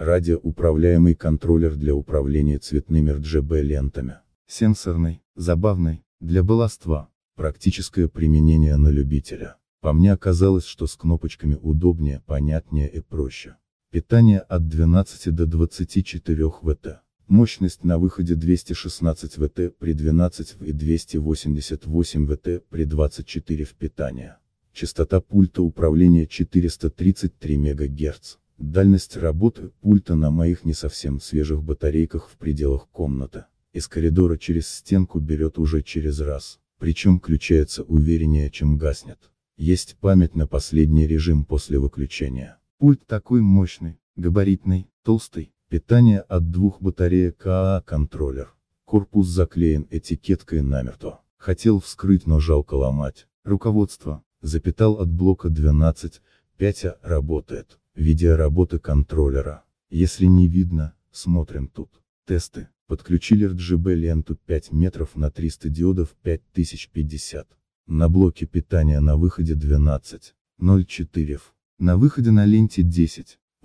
радиоуправляемый контроллер для управления цветными RGB-лентами. Сенсорный, забавный, для баловства. Практическое применение на любителя. По мне оказалось, что с кнопочками удобнее, понятнее и проще. Питание от 12 до 24 Вт. Мощность на выходе 216 Вт при 12 В и 288 Вт при 24 в питания. Частота пульта управления 433 МГц. Дальность работы пульта на моих не совсем свежих батарейках в пределах комнаты. Из коридора через стенку берет уже через раз, причем включается увереннее, чем гаснет. Есть память на последний режим после выключения. Пульт такой мощный, габаритный, толстый, питание от двух батареек АА контроллер. Корпус заклеен этикеткой намерто. Хотел вскрыть, но жалко ломать. Руководство. Запитал от блока 12, 5 работает. Видеоработа контроллера. Если не видно, смотрим тут. Тесты. Подключили RGB ленту 5 метров на 300 диодов 5050. На блоке питания на выходе 12.04 в. На выходе на ленте 10.82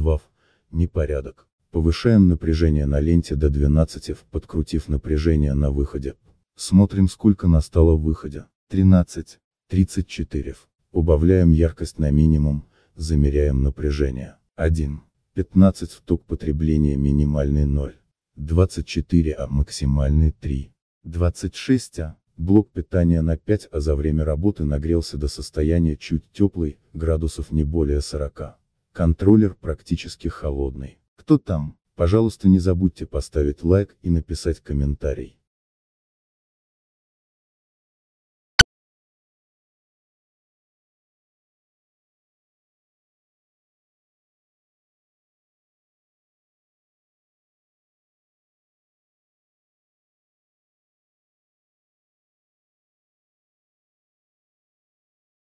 в. Непорядок. Повышаем напряжение на ленте до 12 в, подкрутив напряжение на выходе. Смотрим сколько настало в выходе. 13.34 в. Убавляем яркость на минимум, замеряем напряжение. 1. 15 сток потребления минимальный 0. 24 А максимальный 3. 26 А. Блок питания на 5 А за время работы нагрелся до состояния чуть теплый, градусов не более 40. Контроллер практически холодный. Кто там? Пожалуйста не забудьте поставить лайк и написать комментарий.